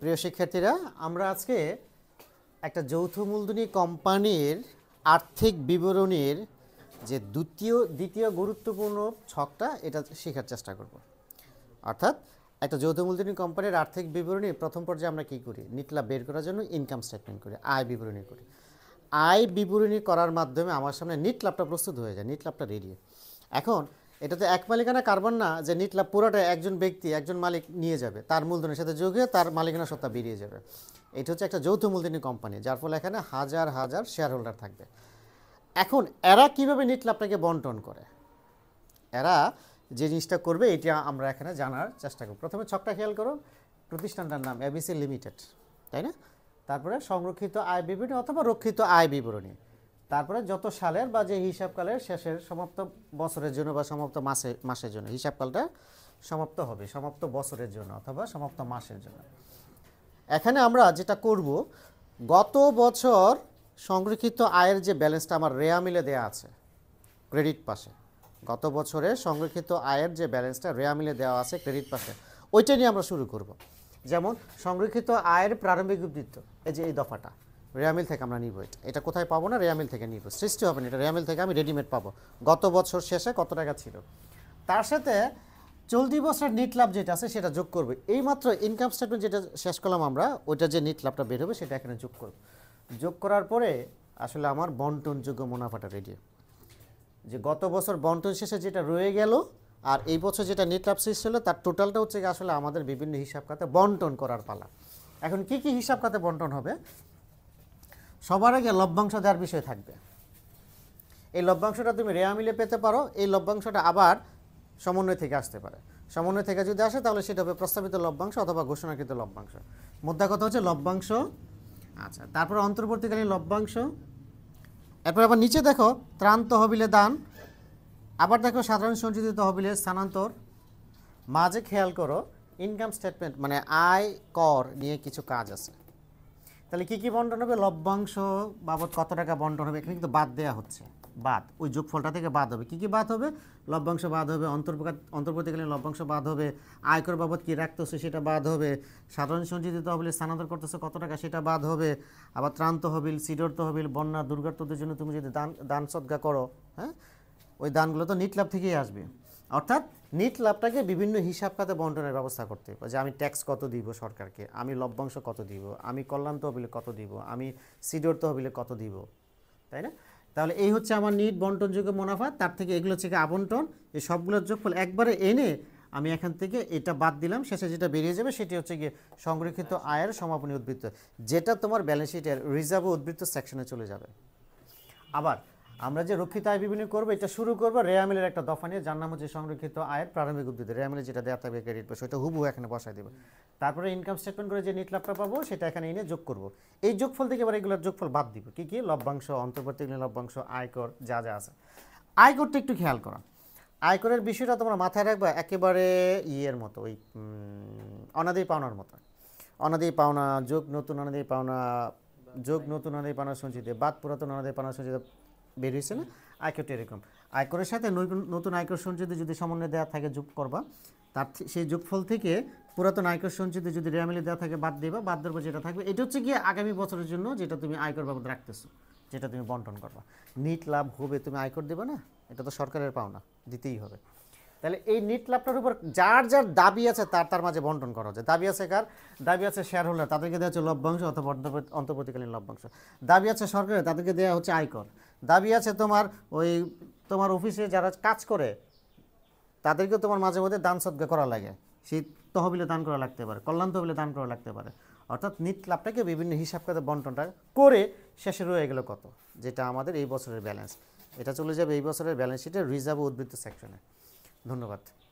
প্রিয় শিক্ষার্থীরা আমরা আজকে একটা যৌথ মূলধনী কোম্পানির আর্থিক বিবরণীর যে দ্বিতীয় দ্বিতীয় গুরুত্বপূর্ণ ছকটা এটা শেখার চেষ্টা করব অর্থাৎ একটা যৌথ মূলধনী কোম্পানির আর্থিক বিবরণী প্রথম পর্যায়ে আমরা কি করি নিটলা বের করার জন্য ইনকাম স্টেটমেন্ট করি আয় বিবরণী করি আয় বিবরণী করার মাধ্যমে আমার সামনে নিট লাভটা প্রস্তুত হয়ে যায় নিট লাভটা রেডি এখন এটা তো এক মালিকানা কারবার না যে নিট লাভ পুরোটা একজন ব্যক্তি একজন মালিক নিয়ে যাবে তার মূলধনের সাথে যোগ হয়ে তার মালিকানা সত্তা বেরিয়ে যাবে এটা হচ্ছে একটা যৌথ মূলধনী কোম্পানি যার ফলে এখানে হাজার হাজার শেয়ার হোল্ডার থাকবে এখন এরা কিভাবে নিটলা আপনাকে বন্টন করে এরা যে জিনিসটা করবে এটা আমরা এখানে জানার চেষ্টা করব প্রথমে ছকটা খেয়াল করো প্রতিষ্ঠানটার নাম এবিসি লিমিটেড তাই না তারপরে সংরক্ষিত আয় বিবরণী অথবা রক্ষিত আয় বিবরণী তারপরে যত সালের বা যে হিসাবকালের শেষের সমাপ্ত বছরের জন্য বা সমাপ্ত মাসে মাসের জন্য হিসাবকালটা সমাপ্ত হবে সমাপ্ত বছরের জন্য অথবা সমাপ্ত মাসের জন্য এখানে আমরা যেটা করব গত বছর সংরক্ষিত আয়ের যে ব্যালেন্সটা আমার রেয়া মিলে দেওয়া আছে ক্রেডিট পাশে গত বছরের সংরক্ষিত আয়ের যে ব্যালেন্সটা রেয়া মিলে দেওয়া আছে ক্রেডিট পাশে ওইটা নিয়ে আমরা শুরু করব যেমন সংরক্ষিত আয়ের প্রারম্ভিক বৃত্ত এই যে এই দফাটা রেয়ামিল থেকে আমরা নিব এটা এটা কোথায় পাবো না রেয়ামিল থেকে নিব সৃষ্টি হবে না এটা রেয়ামিল থেকে আমি রেডিমেড পাবো গত বছর শেষে কত টাকা ছিল তার সাথে চলতি বছরের নিট লাভ যেটা আছে সেটা যোগ করবে এইমাত্র ইনকাম স্টেটমেন্ট যেটা শেষ করলাম আমরা ওইটা যে নিট লাভটা বের হবে সেটা এখানে যোগ করব যোগ করার পরে আসলে আমার বন্টনযোগ্য মুনাফাটা রেডি যে গত বছর বন্টন শেষে যেটা রয়ে গেল আর এই বছর যেটা নেট লাভ সৃষ্টি হলো তার টোটালটা হচ্ছে আসলে আমাদের বিভিন্ন হিসাব খাতে বন্টন করার পালা এখন কি কি হিসাব খাতে বন্টন হবে সবার আগে লভ্যাংশ দেওয়ার বিষয় থাকবে এই লভ্যাংশটা তুমি রেয়া মিলে পেতে পারো এই লভ্যাংশটা আবার সমন্বয় থেকে আসতে পারে সমন্বয় থেকে যদি আসে তাহলে সেটা হবে প্রস্তাবিত লভ্যাংশ অথবা ঘোষণাকৃত লভ্যাংশ মোদ্দা কথা হচ্ছে লভ্যাংশ আচ্ছা তারপর অন্তর্বর্তীকালীন লভ্যাংশ এরপর আবার নিচে দেখো ত্রাণ তহবিলে দান আবার দেখো সাধারণ সঞ্চিত তহবিলে স্থানান্তর মাঝে খেয়াল করো ইনকাম স্টেটমেন্ট মানে আয় কর নিয়ে কিছু কাজ আছে তাহলে কি কি বন্টন হবে লভ্যাংশ বাবদ কত টাকা বন্টন হবে এখানে কিন্তু বাদ দেওয়া হচ্ছে বাদ ওই যোগফলটা থেকে বাদ হবে কি কি বাদ হবে লভ্যাংশ বাদ হবে অন্তর্প্রকাত অন্তর্বর্তীকালীন লভ্যাংশ বাদ হবে আয়কর বাবদ কি রাখতেছে সেটা বাদ হবে সাধারণ সঞ্চিত তহবিলে স্থানান্তর করতেছে কত টাকা সেটা বাদ হবে আবার ত্রাণ তহবিল সিডর তহবিল বন্যা দুর্গার্তদের জন্য তুমি যদি দান দান সদ্গা করো হ্যাঁ ওই দানগুলো তো নিট লাভ থেকেই আসবে অর্থাৎ নিট লাভটাকে বিভিন্ন হিসাব খাতে বন্টনের ব্যবস্থা করতে যে আমি ট্যাক্স কত দিব সরকারকে আমি লভ্যাংশ কত দিব আমি কল্যাণ তহবিলে কত দিব আমি সিডোর তহবিলে কত দিব তাই না তাহলে এই হচ্ছে আমার নিট বন্টনযোগ্য মুনাফা তার থেকে এগুলো হচ্ছে আবন্টন এই সবগুলোর যোগফল একবারে এনে আমি এখান থেকে এটা বাদ দিলাম শেষে যেটা বেরিয়ে যাবে সেটি হচ্ছে গিয়ে সংরক্ষিত আয়ের সমাপনী উদ্বৃত্ত যেটা তোমার ব্যালেন্স শিটের রিজার্ভ উদ্বৃত্ত সেকশনে চলে যাবে আবার আমরা যে রক্ষিত আয় বিভিন্ন করবো এটা শুরু করবো রেয়ামিলের একটা দফা নিয়ে যার নাম হচ্ছে সংরক্ষিত আয়ের প্রারম্ভিক উদ্ভিদ রেয়ামিলের যেটা দেওয়া থাকবে ক্রেডিট পাবো সেটা হুবহু এখানে বসাই দেবো তারপরে ইনকাম স্টেটমেন্ট করে যে নিট লাভটা পাবো সেটা এখানে এনে যোগ করব এই যোগফল থেকে এবার এগুলোর যোগফল বাদ দিব কী কী লভ্যাংশ অন্তর্বর্তী লভ্যাংশ আয়কর যা যা আছে আয়করটা একটু খেয়াল করা আয়করের বিষয়টা তোমরা মাথায় রাখবে একেবারে ইয়ের মতো ওই অনাদি পাওনার মতো অনাদি পাওনা যোগ নতুন অনাদি পাওনা যোগ নতুন অনাদি পাওনা সঞ্চিত বাদ পুরাতন অনাদি পাওনা সঞ্চিত বের হয়েছে না আয়করটা এরকম আয়করের সাথে নতুন আয়কর সঞ্চিত যদি সমন্বয় দেওয়া থাকে যোগ করবা তার সেই যোগফল থেকে পুরাতন আয়কর সঞ্চিত যদি রেয়ামিলি দেওয়া থাকে বাদ দেবা বাদ দেওয়ার যেটা থাকবে এটা হচ্ছে গিয়ে আগামী বছরের জন্য যেটা তুমি আয়কর বাবদ রাখতেছো যেটা তুমি বন্টন করবা নিট লাভ হবে তুমি আয়কর দেবে না এটা তো সরকারের পাওনা দিতেই হবে তাহলে এই নিট লাভটার উপর যার যার দাবি আছে তার তার মাঝে বন্টন করা হচ্ছে দাবি আছে কার দাবি আছে শেয়ার হোল্ডার তাদেরকে দেওয়া হচ্ছে লভ্যাংশ অথবা অন্তর্বর্তীকালীন লভ্যাংশ দাবি আছে সরকারের তাদেরকে দেওয়া হচ্ছে আয়কর দাবি আছে তোমার ওই তোমার অফিসে যারা কাজ করে তাদেরকেও তোমার মাঝে মধ্যে দান সদ্গা করা লাগে সেই তহবিলে দান করা লাগতে পারে কল্যাণ তহবিলে দান করা লাগতে পারে অর্থাৎ নিট লাভটাকে বিভিন্ন হিসাব খাতে বন্টনটা করে শেষে রয়ে গেলো কত যেটা আমাদের এই বছরের ব্যালেন্স এটা চলে যাবে এই বছরের ব্যালেন্স শিটের রিজার্ভ উদ্বৃত্ত সেকশনে ধন্যবাদ